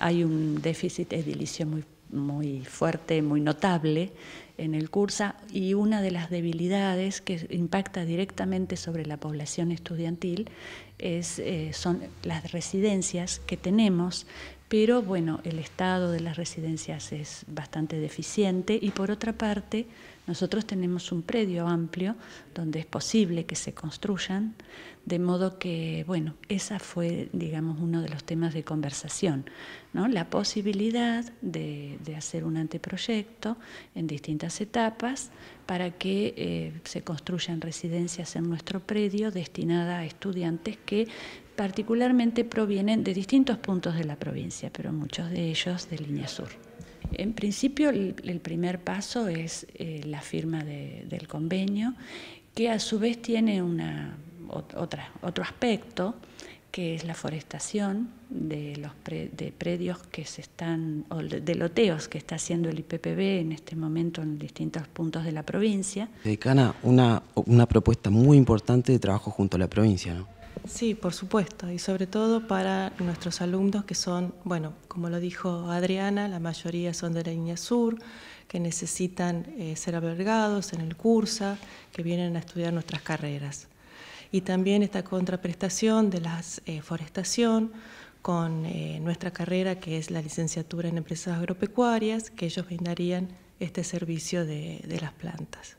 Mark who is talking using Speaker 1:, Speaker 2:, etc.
Speaker 1: hay un déficit edilicio muy, muy fuerte, muy notable en el cursa y una de las debilidades que impacta directamente sobre la población estudiantil es, eh, son las residencias que tenemos pero bueno, el estado de las residencias es bastante deficiente y por otra parte nosotros tenemos un predio amplio donde es posible que se construyan, de modo que, bueno, esa fue, digamos, uno de los temas de conversación, ¿no? La posibilidad de, hacer un anteproyecto en distintas etapas para que eh, se construyan residencias en nuestro predio destinadas a estudiantes que particularmente provienen de distintos puntos de la provincia, pero muchos de ellos de línea sur. En principio, el, primer paso es eh, la firma del convenio, que a su vez tiene una, otra, otro aspecto, que es la forestación de los predios que se están, o de loteos que está haciendo el IPPB en este momento en distintos puntos de la provincia.
Speaker 2: Decana, una, una propuesta muy importante de trabajo junto a la provincia, ¿no?
Speaker 3: Sí, por supuesto, y sobre todo para nuestros alumnos que son, bueno, como lo dijo Adriana, la mayoría son de la línea sur, que necesitan eh, ser albergados en el cursa, que vienen a estudiar nuestras carreras. Y también esta contraprestación de la eh, forestación con eh, nuestra carrera, que es la licenciatura en empresas agropecuarias, que ellos brindarían este servicio de las plantas.